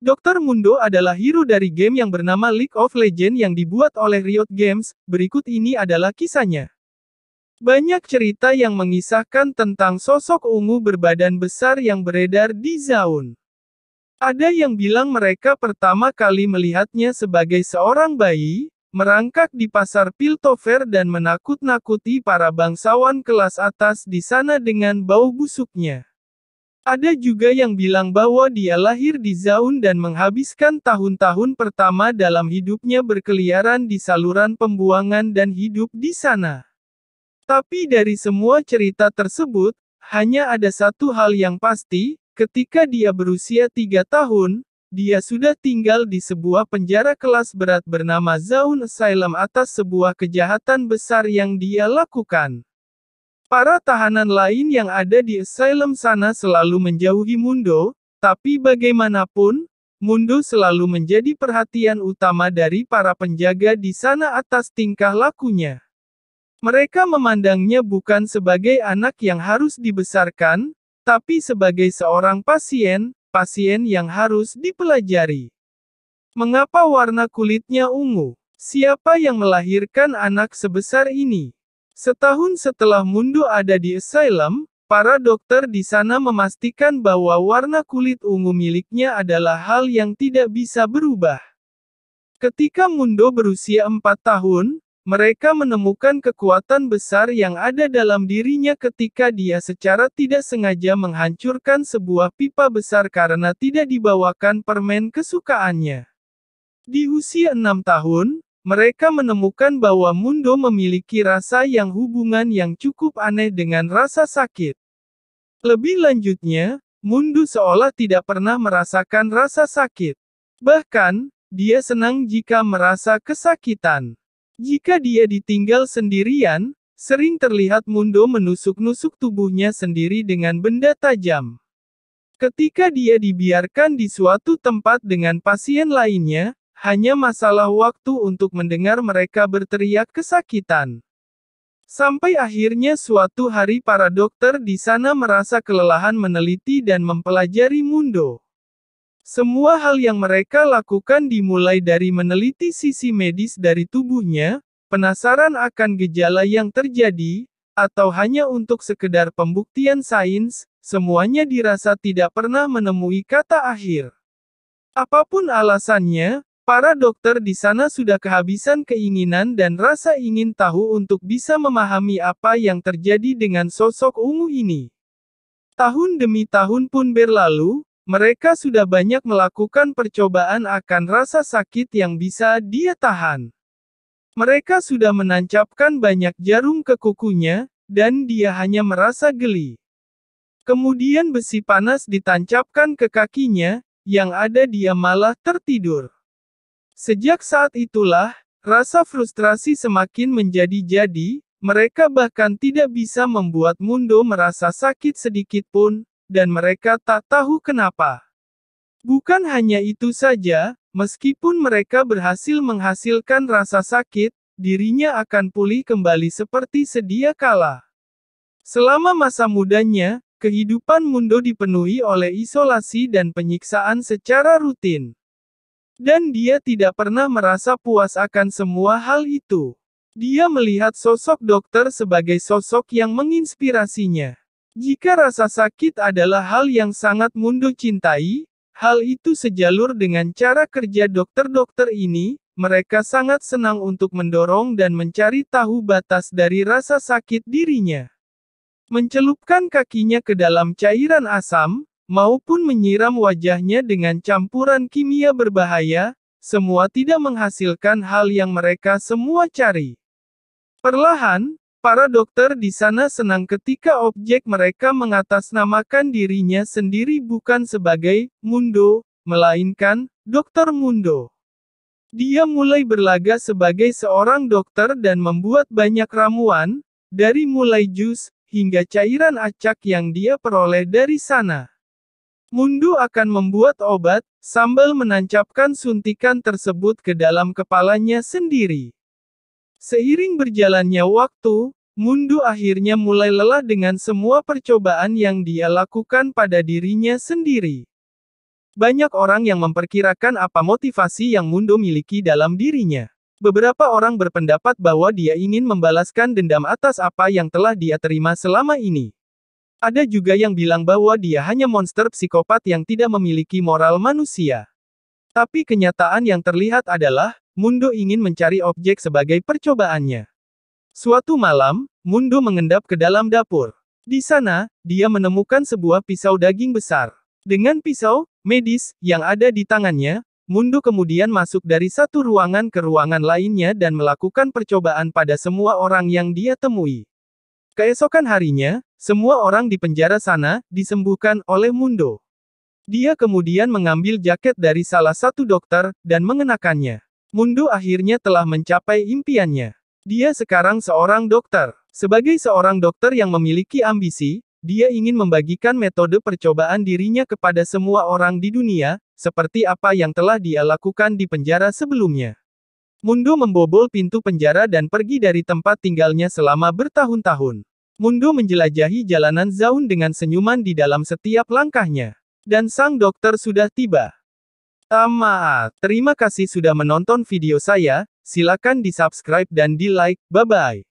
Dr. Mundo adalah hero dari game yang bernama League of Legends yang dibuat oleh Riot Games, berikut ini adalah kisahnya. Banyak cerita yang mengisahkan tentang sosok ungu berbadan besar yang beredar di Zaun. Ada yang bilang mereka pertama kali melihatnya sebagai seorang bayi, merangkak di pasar Piltover dan menakut-nakuti para bangsawan kelas atas di sana dengan bau busuknya. Ada juga yang bilang bahwa dia lahir di Zaun dan menghabiskan tahun-tahun pertama dalam hidupnya berkeliaran di saluran pembuangan dan hidup di sana. Tapi dari semua cerita tersebut, hanya ada satu hal yang pasti, ketika dia berusia tiga tahun, dia sudah tinggal di sebuah penjara kelas berat bernama Zaun Asylum atas sebuah kejahatan besar yang dia lakukan. Para tahanan lain yang ada di asylum sana selalu menjauhi Mundo, tapi bagaimanapun, Mundo selalu menjadi perhatian utama dari para penjaga di sana atas tingkah lakunya. Mereka memandangnya bukan sebagai anak yang harus dibesarkan, tapi sebagai seorang pasien, pasien yang harus dipelajari. Mengapa warna kulitnya ungu? Siapa yang melahirkan anak sebesar ini? Setahun setelah Mundo ada di asylum, para dokter di sana memastikan bahwa warna kulit ungu miliknya adalah hal yang tidak bisa berubah. Ketika Mundo berusia 4 tahun, mereka menemukan kekuatan besar yang ada dalam dirinya ketika dia secara tidak sengaja menghancurkan sebuah pipa besar karena tidak dibawakan permen kesukaannya. Di usia 6 tahun, mereka menemukan bahwa Mundo memiliki rasa yang hubungan yang cukup aneh dengan rasa sakit. Lebih lanjutnya, Mundo seolah tidak pernah merasakan rasa sakit. Bahkan, dia senang jika merasa kesakitan. Jika dia ditinggal sendirian, sering terlihat Mundo menusuk-nusuk tubuhnya sendiri dengan benda tajam. Ketika dia dibiarkan di suatu tempat dengan pasien lainnya, hanya masalah waktu untuk mendengar mereka berteriak kesakitan. Sampai akhirnya suatu hari para dokter di sana merasa kelelahan meneliti dan mempelajari Mundo. Semua hal yang mereka lakukan dimulai dari meneliti sisi medis dari tubuhnya, penasaran akan gejala yang terjadi, atau hanya untuk sekedar pembuktian sains, semuanya dirasa tidak pernah menemui kata akhir. Apapun alasannya, Para dokter di sana sudah kehabisan keinginan dan rasa ingin tahu untuk bisa memahami apa yang terjadi dengan sosok ungu ini. Tahun demi tahun pun berlalu, mereka sudah banyak melakukan percobaan akan rasa sakit yang bisa dia tahan. Mereka sudah menancapkan banyak jarum ke kukunya, dan dia hanya merasa geli. Kemudian besi panas ditancapkan ke kakinya, yang ada dia malah tertidur. Sejak saat itulah, rasa frustrasi semakin menjadi-jadi, mereka bahkan tidak bisa membuat Mundo merasa sakit sedikit pun, dan mereka tak tahu kenapa. Bukan hanya itu saja, meskipun mereka berhasil menghasilkan rasa sakit, dirinya akan pulih kembali seperti sedia kala. Selama masa mudanya, kehidupan Mundo dipenuhi oleh isolasi dan penyiksaan secara rutin. Dan dia tidak pernah merasa puas akan semua hal itu. Dia melihat sosok dokter sebagai sosok yang menginspirasinya. Jika rasa sakit adalah hal yang sangat Mundo cintai, hal itu sejalur dengan cara kerja dokter-dokter ini, mereka sangat senang untuk mendorong dan mencari tahu batas dari rasa sakit dirinya. Mencelupkan kakinya ke dalam cairan asam, maupun menyiram wajahnya dengan campuran kimia berbahaya, semua tidak menghasilkan hal yang mereka semua cari. Perlahan, para dokter di sana senang ketika objek mereka mengatasnamakan dirinya sendiri bukan sebagai Mundo, melainkan Dokter Mundo. Dia mulai berlaga sebagai seorang dokter dan membuat banyak ramuan, dari mulai jus hingga cairan acak yang dia peroleh dari sana. Mundu akan membuat obat, sambil menancapkan suntikan tersebut ke dalam kepalanya sendiri. Seiring berjalannya waktu, Mundu akhirnya mulai lelah dengan semua percobaan yang dia lakukan pada dirinya sendiri. Banyak orang yang memperkirakan apa motivasi yang Mundu miliki dalam dirinya. Beberapa orang berpendapat bahwa dia ingin membalaskan dendam atas apa yang telah dia terima selama ini. Ada juga yang bilang bahwa dia hanya monster psikopat yang tidak memiliki moral manusia. Tapi kenyataan yang terlihat adalah, Mundo ingin mencari objek sebagai percobaannya. Suatu malam, Mundo mengendap ke dalam dapur. Di sana, dia menemukan sebuah pisau daging besar. Dengan pisau, medis, yang ada di tangannya, Mundo kemudian masuk dari satu ruangan ke ruangan lainnya dan melakukan percobaan pada semua orang yang dia temui. Keesokan harinya, semua orang di penjara sana disembuhkan oleh Mundo. Dia kemudian mengambil jaket dari salah satu dokter dan mengenakannya. Mundo akhirnya telah mencapai impiannya. Dia sekarang seorang dokter. Sebagai seorang dokter yang memiliki ambisi, dia ingin membagikan metode percobaan dirinya kepada semua orang di dunia, seperti apa yang telah dia lakukan di penjara sebelumnya. Mundo membobol pintu penjara dan pergi dari tempat tinggalnya selama bertahun-tahun. Mundo menjelajahi jalanan Zaun dengan senyuman di dalam setiap langkahnya. Dan sang dokter sudah tiba. Tama, terima kasih sudah menonton video saya, silakan di subscribe dan di like, bye-bye.